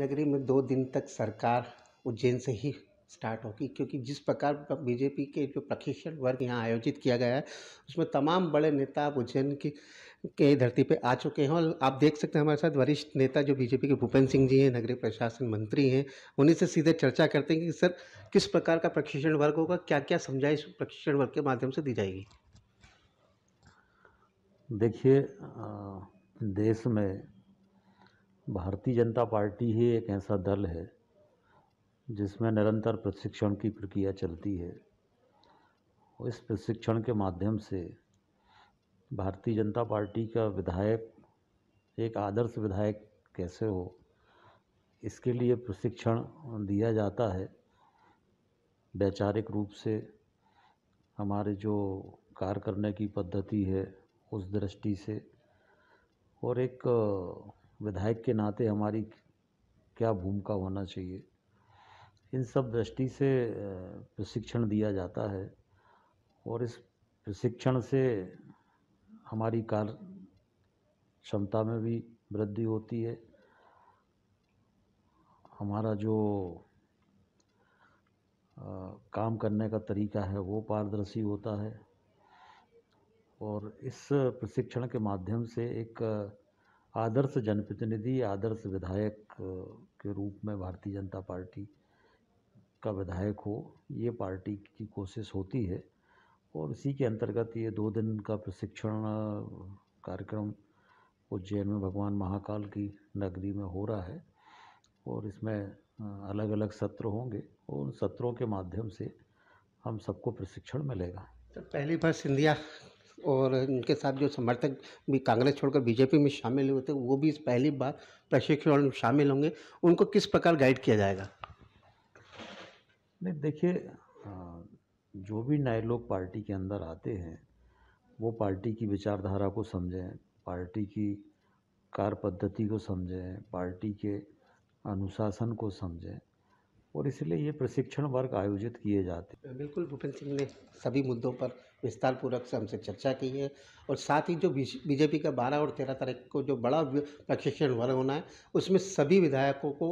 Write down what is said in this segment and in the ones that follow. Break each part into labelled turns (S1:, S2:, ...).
S1: नगरी में दो दिन तक सरकार उज्जैन से ही स्टार्ट होगी क्योंकि जिस प्रकार बीजेपी के जो प्रशिक्षण वर्ग यहाँ आयोजित किया गया है उसमें तमाम बड़े नेता अब उज्जैन की के धरती पे आ चुके हैं और आप देख सकते हैं हमारे साथ वरिष्ठ नेता जो बीजेपी के भूपेंद्र सिंह जी हैं नगरीय प्रशासन मंत्री हैं उन्हीं से सीधे चर्चा करते हैं कि सर किस प्रकार का प्रशिक्षण वर्ग होगा क्या क्या समझाइश प्रशिक्षण वर्ग के माध्यम से दी जाएगी
S2: देखिए देश में भारतीय जनता पार्टी ही एक ऐसा दल है जिसमें निरंतर प्रशिक्षण की प्रक्रिया चलती है और इस प्रशिक्षण के माध्यम से भारतीय जनता पार्टी का विधायक एक आदर्श विधायक कैसे हो इसके लिए प्रशिक्षण दिया जाता है वैचारिक रूप से हमारे जो कार्य करने की पद्धति है उस दृष्टि से और एक विधायक के नाते हमारी क्या भूमिका होना चाहिए इन सब दृष्टि से प्रशिक्षण दिया जाता है और इस प्रशिक्षण से हमारी कार्य क्षमता में भी वृद्धि होती है हमारा जो आ, काम करने का तरीका है वो पारदर्शी होता है और इस प्रशिक्षण के माध्यम से एक आदर्श जनप्रतिनिधि आदर्श विधायक के रूप में भारतीय जनता पार्टी का विधायक हो ये पार्टी की कोशिश होती है और इसी के अंतर्गत ये दो दिन का प्रशिक्षण कार्यक्रम उज्जैन में भगवान महाकाल की नगरी में हो रहा है और इसमें अलग अलग सत्र होंगे और उन सत्रों के माध्यम से हम सबको प्रशिक्षण मिलेगा
S1: तो पहली बार सिंधिया और उनके साथ जो समर्थक भी कांग्रेस छोड़कर बीजेपी में शामिल हुए थे वो भी इस पहली बार प्रशिक्षण में शामिल होंगे उनको किस प्रकार गाइड किया जाएगा
S2: नहीं देखिए जो भी नए लोग पार्टी के अंदर आते हैं वो पार्टी की विचारधारा को समझें पार्टी की कार्य पद्धति को समझें पार्टी के अनुशासन को समझें और इसलिए ये प्रशिक्षण वर्ग आयोजित किए जाते
S1: हैं बिल्कुल भूपेंद्र सिंह ने सभी मुद्दों पर विस्तारपूर्वक से हमसे चर्चा की है और साथ ही जो बीजेपी का बारह और तेरह तारीख को जो बड़ा प्रशिक्षण वर्ग होना है उसमें सभी विधायकों को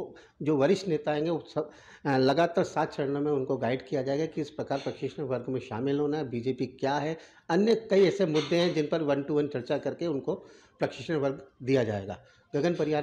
S1: जो वरिष्ठ नेता आएंगे सब लगातार सात चरणों में उनको गाइड किया जाएगा कि इस प्रकार प्रशिक्षण वर्ग में शामिल होना है बीजेपी क्या है अन्य कई ऐसे मुद्दे हैं जिन पर वन टू वन चर्चा करके उनको प्रशिक्षण वर्ग दिया जाएगा गगन परिहार